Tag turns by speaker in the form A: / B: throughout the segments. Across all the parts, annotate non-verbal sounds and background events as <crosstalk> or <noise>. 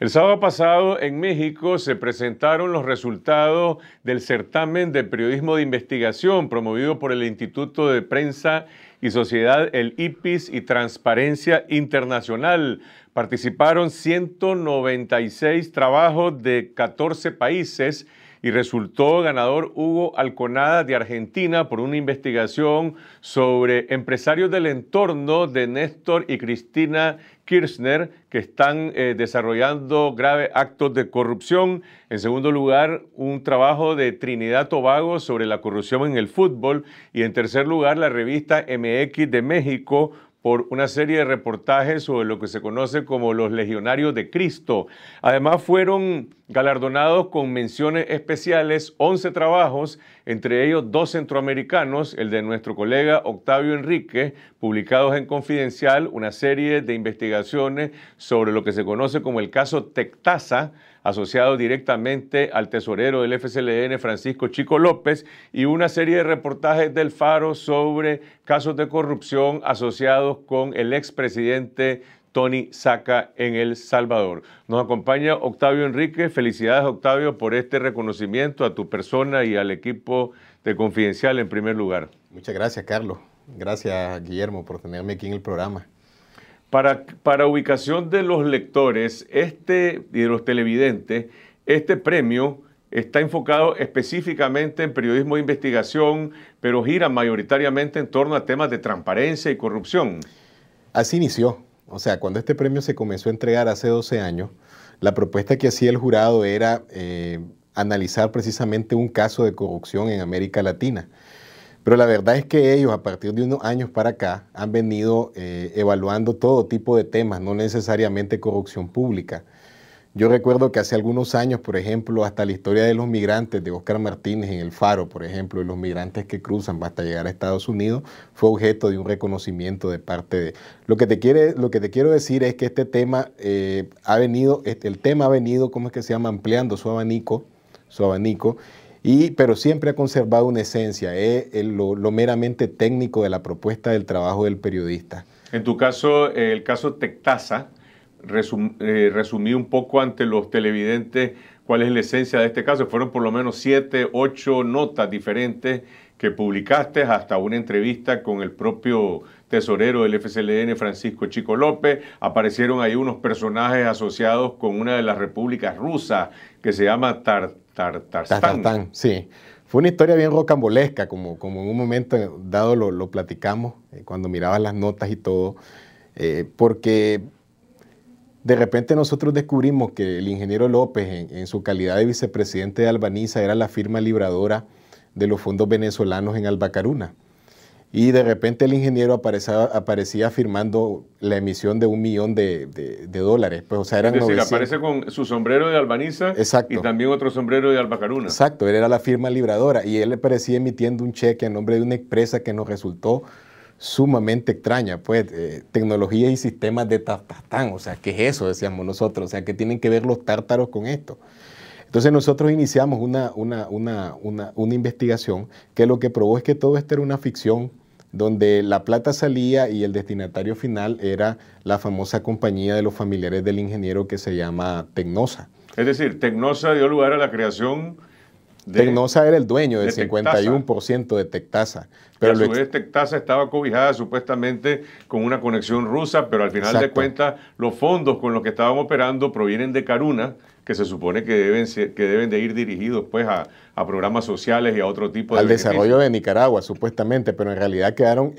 A: El sábado pasado en México se presentaron los resultados del certamen de periodismo de investigación promovido por el Instituto de Prensa y Sociedad, el IPIS y Transparencia Internacional. Participaron 196 trabajos de 14 países y resultó ganador Hugo Alconada de Argentina por una investigación sobre empresarios del entorno de Néstor y Cristina Kirchner que están eh, desarrollando graves actos de corrupción. En segundo lugar, un trabajo de Trinidad Tobago sobre la corrupción en el fútbol. Y en tercer lugar, la revista MX de México por una serie de reportajes sobre lo que se conoce como los legionarios de Cristo. Además fueron galardonados con menciones especiales 11 trabajos, entre ellos dos centroamericanos, el de nuestro colega Octavio Enrique, publicados en Confidencial, una serie de investigaciones sobre lo que se conoce como el caso Tectasa, asociado directamente al tesorero del FCLN, Francisco Chico López, y una serie de reportajes del Faro sobre casos de corrupción asociados con el expresidente Tony Saca en El Salvador. Nos acompaña Octavio Enrique. Felicidades, Octavio, por este reconocimiento a tu persona y al equipo de Confidencial en primer lugar. Muchas gracias, Carlos. Gracias, Guillermo, por tenerme aquí en el programa. Para, ubicación de los lectores este, y de los televidentes, este premio está enfocado específicamente en periodismo de investigación, pero gira mayoritariamente en torno a temas de transparencia y corrupción.
B: Así inició. O sea, cuando este premio se comenzó a entregar hace 12 años, la propuesta que hacía el jurado era eh, analizar precisamente un caso de corrupción en América Latina. Pero la verdad es que ellos a partir de unos años para acá han venido eh, evaluando todo tipo de temas, no necesariamente corrupción pública. Yo recuerdo que hace algunos años, por ejemplo, hasta la historia de los migrantes de Oscar Martínez en El Faro, por ejemplo, y los migrantes que cruzan hasta llegar a Estados Unidos, fue objeto de un reconocimiento de parte de... Lo que te, quiero decir es que este tema eh, ha venido, este, el tema ha venido, ¿cómo es que se llama?, ampliando su abanico, su abanico, y, pero siempre ha conservado una esencia, eh, lo, meramente técnico de la propuesta del trabajo del periodista.
A: En tu caso, eh, el caso Tectasa, eh, resumí un poco ante los televidentes cuál es la esencia de este caso. Fueron por lo menos siete, ocho notas diferentes que publicaste, hasta una entrevista con el propio tesorero del FCLN, Francisco Chico López. Aparecieron ahí unos personajes asociados con una de las repúblicas rusas que se llama Tartar tan
B: sí. Fue una historia bien rocambolesca, como, como en un momento dado lo, platicamos, eh, cuando mirabas las notas y todo, eh, porque de repente nosotros descubrimos que el ingeniero López, en su calidad de vicepresidente de Albaniza, era la firma libradora de los fondos venezolanos en Albacaruna y de repente el ingeniero aparecía, firmando la emisión de un millón de, dólares. Pues, o sea, eran es decir, aparece
A: con su sombrero de albaniza y también otro sombrero de albacaruna.
B: Exacto, él era la firma libradora y él le parecía emitiendo un cheque en nombre de una empresa que nos resultó sumamente extraña, pues, eh, tecnología y sistemas de tartatán, o sea, ¿qué es eso? Decíamos nosotros, o sea, ¿qué tienen que ver los tártaros con esto? Entonces nosotros iniciamos una, una, una, investigación que lo que probó es que todo esto era una ficción donde la plata salía y el destinatario final era la famosa compañía de los familiares del ingeniero que se llama Tecnosa.
A: Es decir, Tecnosa dio lugar a la creación de, Tecnosa era
B: el dueño del 51% de Tectasa. Pero y
A: a Tectasa estaba cobijada supuestamente con una conexión rusa, pero al final de cuentas los fondos con los que estaban operando provienen de Caruna, que se supone que deben, que deben de ir dirigidos pues a, programas sociales y a otro tipo de... Al desarrollo
B: de Nicaragua, supuestamente, pero en realidad quedaron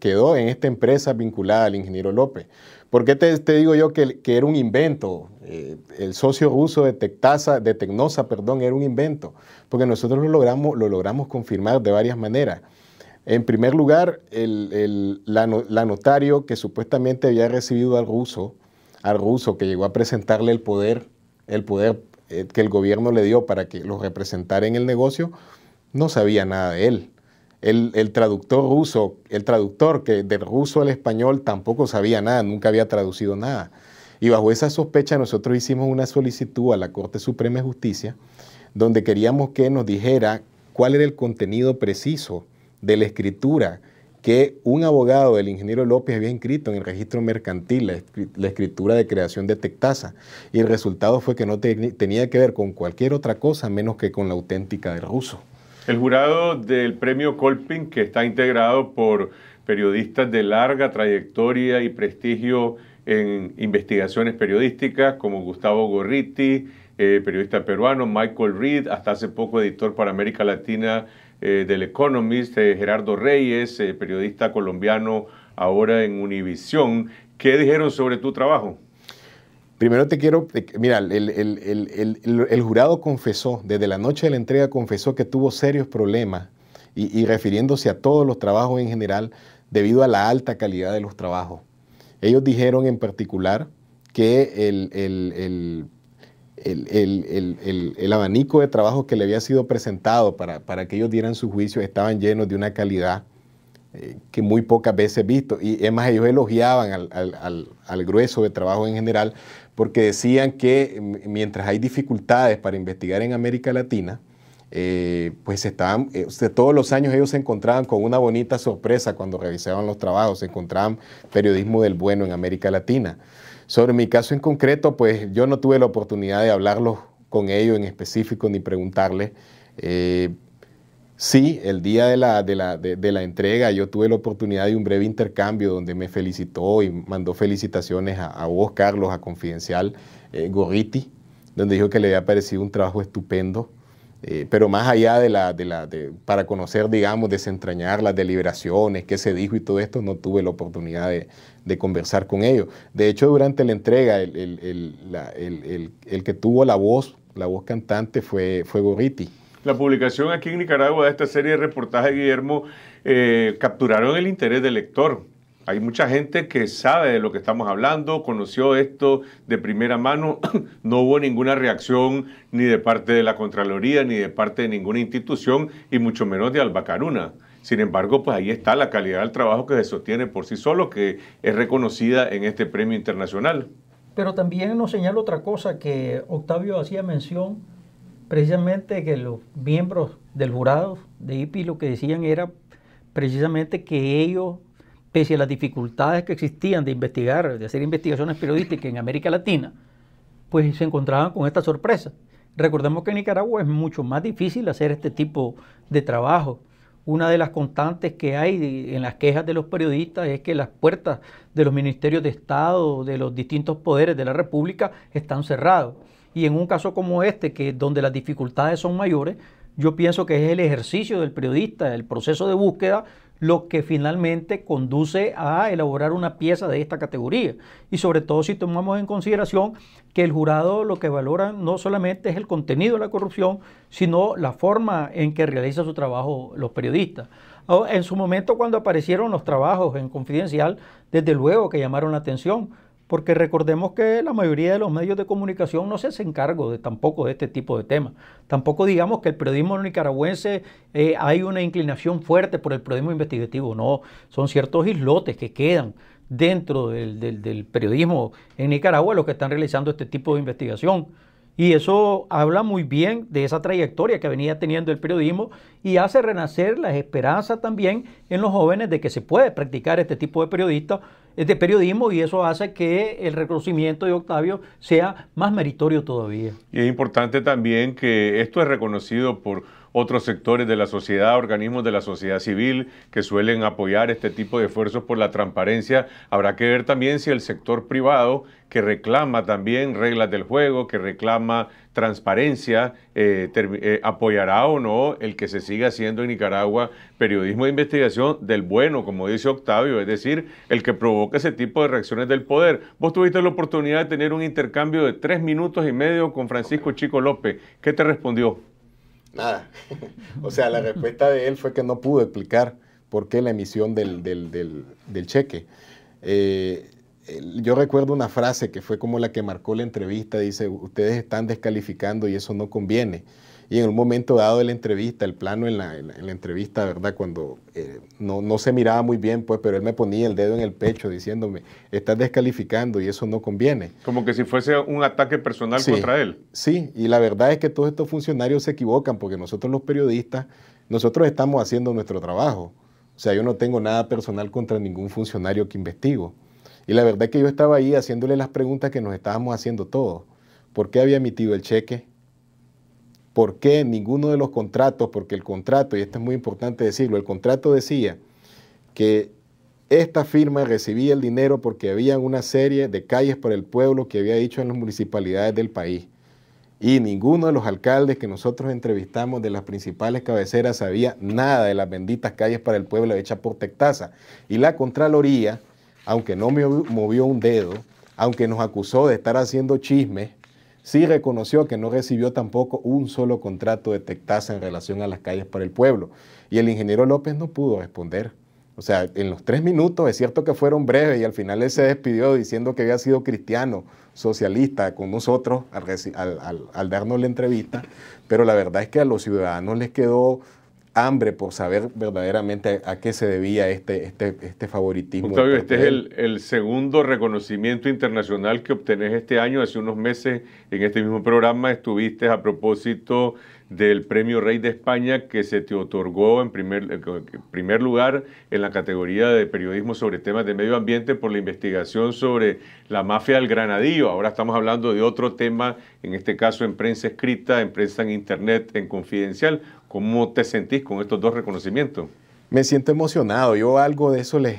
B: quedó en esta empresa vinculada al ingeniero López. ¿Por qué te, digo yo que, que, era un invento? Eh, el socio ruso de, de Tecnosa perdón, era un invento, porque nosotros lo logramos, lo logramos confirmar de varias maneras. En primer lugar, el, el la, la notario que supuestamente había recibido al ruso, al ruso que llegó a presentarle el poder el poder eh, que el gobierno le dio para que lo representara en el negocio, no sabía nada de él. El, traductor ruso, el traductor que del ruso al español tampoco sabía nada, nunca había traducido nada. Y bajo esa sospecha nosotros hicimos una solicitud a la Corte Suprema de Justicia, donde queríamos que nos dijera cuál era el contenido preciso de la escritura que un abogado del ingeniero López había inscrito en el registro mercantil la, escritura de creación de Tectasa y el resultado fue que no tenía que ver con cualquier otra cosa menos que con la auténtica del ruso.
A: El jurado del premio Colpin, que está integrado por periodistas de larga trayectoria y prestigio en investigaciones periodísticas, como Gustavo Gorriti, eh, periodista peruano, Michael Reed, hasta hace poco editor para América Latina eh, del Economist, eh, Gerardo Reyes, eh, periodista colombiano ahora en Univisión. ¿Qué dijeron sobre tu trabajo?
B: Primero te quiero, mira, el, jurado confesó, desde la noche de la entrega confesó que tuvo serios problemas y, refiriéndose a todos los trabajos en general debido a la alta calidad de los trabajos. Ellos dijeron en particular que el, el, el, abanico de trabajo que le había sido presentado para, que ellos dieran su juicio estaban llenos de una calidad eh, que muy pocas veces he visto. Y además ellos elogiaban al, grueso de trabajo en general porque decían que mm, mientras hay dificultades para investigar en América Latina, eh, pues estaban, eh, todos los años ellos se encontraban con una bonita sorpresa cuando revisaban los trabajos, se encontraban periodismo del bueno en América Latina. Sobre mi caso en concreto, pues yo no tuve la oportunidad de hablarlo con ellos en específico ni preguntarle. Eh, sí, el día de la, de, la, entrega yo tuve la oportunidad de un breve intercambio donde me felicitó y mandó felicitaciones a, vos, Carlos, a Confidencial eh, Gorriti, donde dijo que le había parecido un trabajo estupendo eh, pero más allá de la, para conocer, digamos, desentrañar las deliberaciones, qué se dijo y todo esto, no tuve la oportunidad de, conversar con ellos. De hecho, durante la entrega, el, que tuvo la voz, la voz cantante fue, fue Gorriti.
A: La publicación aquí en Nicaragua de esta serie de reportajes, Guillermo, eh, capturaron el interés del lector hay mucha gente que sabe de lo que estamos hablando, conoció esto de primera mano, <coughs> no hubo ninguna reacción ni de parte de la Contraloría, ni de parte de ninguna institución, y mucho menos de Albacaruna. Sin embargo, pues ahí está la calidad del trabajo que se sostiene por sí solo, que es reconocida en este premio internacional.
C: Pero también nos señala otra cosa que Octavio hacía mención, precisamente que los miembros del jurado de IPI lo que decían era precisamente que ellos pese a las dificultades que existían de investigar, de hacer investigaciones periodísticas en América Latina, pues se encontraban con esta sorpresa. Recordemos que en Nicaragua es mucho más difícil hacer este tipo de trabajo. Una de las constantes que hay en las quejas de los periodistas es que las puertas de los ministerios de Estado, de los distintos poderes de la República, están cerrados. Y en un caso como este, que donde las dificultades son mayores, yo pienso que es el ejercicio del periodista, el proceso de búsqueda, lo que finalmente conduce a elaborar una pieza de esta categoría. Y sobre todo si tomamos en consideración que el jurado lo que valora no solamente es el contenido de la corrupción, sino la forma en que realiza su trabajo los periodistas. En su momento cuando aparecieron los trabajos en Confidencial, desde luego que llamaron la atención, porque recordemos que la mayoría de los medios de comunicación no se hacen cargo de, tampoco de este tipo de temas. Tampoco digamos que el periodismo nicaragüense eh, hay una inclinación fuerte por el periodismo investigativo, no, son ciertos islotes que quedan dentro del, del periodismo en Nicaragua los que están realizando este tipo de investigación. Y eso habla muy bien de esa trayectoria que venía teniendo el periodismo y hace renacer las esperanzas también en los jóvenes de que se puede practicar este tipo de este periodismo y eso hace que el reconocimiento de Octavio sea más meritorio todavía.
A: Y es importante también que esto es reconocido por otros sectores de la sociedad, organismos de la sociedad civil que suelen apoyar este tipo de esfuerzos por la transparencia. Habrá que ver también si el sector privado que reclama también reglas del juego, que reclama transparencia, eh, eh, apoyará o no el que se siga haciendo en Nicaragua periodismo de investigación del bueno, como dice Octavio, es decir, el que provoca ese tipo de reacciones del poder. Vos tuviste la oportunidad de tener un intercambio de tres minutos y medio con Francisco Chico López. ¿Qué te respondió?
B: nada. <laughs> o sea, la respuesta de él fue que no pudo explicar por qué la emisión del, del, del, del cheque. Eh, yo recuerdo una frase que fue como la que marcó la entrevista, dice, ustedes están descalificando y eso no conviene. Y en un momento dado de la entrevista, el plano en la, entrevista, ¿verdad? Cuando eh, no, se miraba muy bien, pues, pero él me ponía el dedo en el pecho diciéndome, estás descalificando y eso no conviene.
A: Como que si fuese un ataque personal contra él.
B: Sí, y la verdad es que todos estos funcionarios se equivocan porque nosotros los periodistas, nosotros estamos haciendo nuestro trabajo. O sea, yo no tengo nada personal contra ningún funcionario que investigo. Y la verdad es que yo estaba ahí haciéndole las preguntas que nos estábamos haciendo todos. ¿Por qué había emitido el cheque? ¿Por qué ninguno de los contratos? Porque el contrato, y esto es muy importante decirlo, el contrato decía que esta firma recibía el dinero porque había una serie de calles para el pueblo que había dicho en las municipalidades del país. Y ninguno de los alcaldes que nosotros entrevistamos de las principales cabeceras sabía nada de las benditas calles para el pueblo hechas por Tectasa. Y la Contraloría, aunque no me movió un dedo, aunque nos acusó de estar haciendo chismes, Sí reconoció que no recibió tampoco un solo contrato de Tectasa en relación a las calles para el pueblo. Y el ingeniero López no pudo responder. O sea, en los tres minutos, es cierto que fueron breves y al final él se despidió diciendo que había sido cristiano, socialista con nosotros al, al darnos la entrevista, pero la verdad es que a los ciudadanos les quedó hambre por saber verdaderamente a, qué se debía este, este, este favoritismo. Octavio, este es
A: el, segundo reconocimiento internacional que obtenés este año. Hace unos meses en este mismo programa estuviste a propósito del Premio Rey de España que se te otorgó en primer, en primer lugar en la categoría de periodismo sobre temas de medio ambiente por la investigación sobre la mafia del granadillo. Ahora estamos hablando de otro tema, en este caso en prensa escrita, en prensa en internet, en confidencial. ¿Cómo te sentís con estos dos reconocimientos?
B: Me siento emocionado. Yo algo de eso les,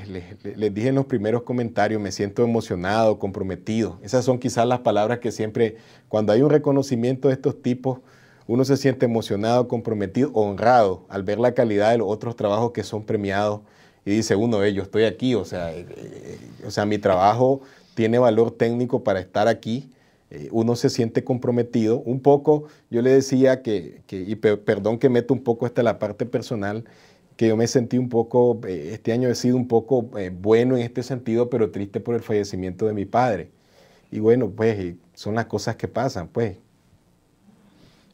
B: dije en los primeros comentarios. Me siento emocionado, comprometido. Esas son quizás las palabras que siempre, cuando hay un reconocimiento de estos tipos, uno se siente emocionado, comprometido, honrado al ver la calidad de los otros trabajos que son premiados. Y dice uno, de ellos estoy aquí, o sea, eh, eh, eh, o sea mi trabajo tiene valor técnico para estar aquí eh, uno se siente comprometido. Un poco, yo le decía que, y perdón que meto un poco hasta la parte personal, que yo me sentí un poco, eh, este año he sido un poco eh, bueno en este sentido, pero triste por el fallecimiento de mi padre. Y bueno, pues son las cosas que pasan, pues.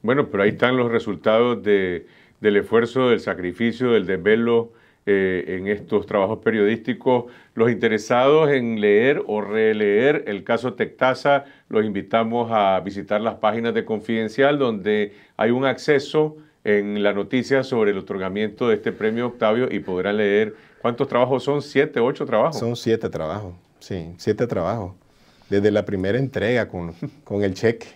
A: Bueno, pero ahí están los resultados del esfuerzo, del sacrificio, del desvelo eh, en estos trabajos periodísticos. Los interesados en leer o releer el caso Tectasa, los invitamos a visitar las páginas de Confidencial, donde hay un acceso en la noticia sobre el otorgamiento de este premio Octavio y podrán leer cuántos trabajos son, siete, ocho trabajos. Son
B: siete trabajos, sí, siete trabajos. Desde la primera entrega con, con el cheque.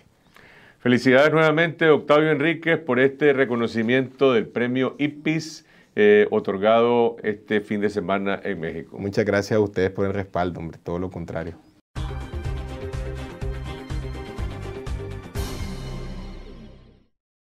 A: Felicidades nuevamente, Octavio Enríquez, por este reconocimiento del premio IPIS eh, otorgado este fin de semana en México.
B: Muchas gracias a ustedes por el respaldo, hombre, todo lo contrario.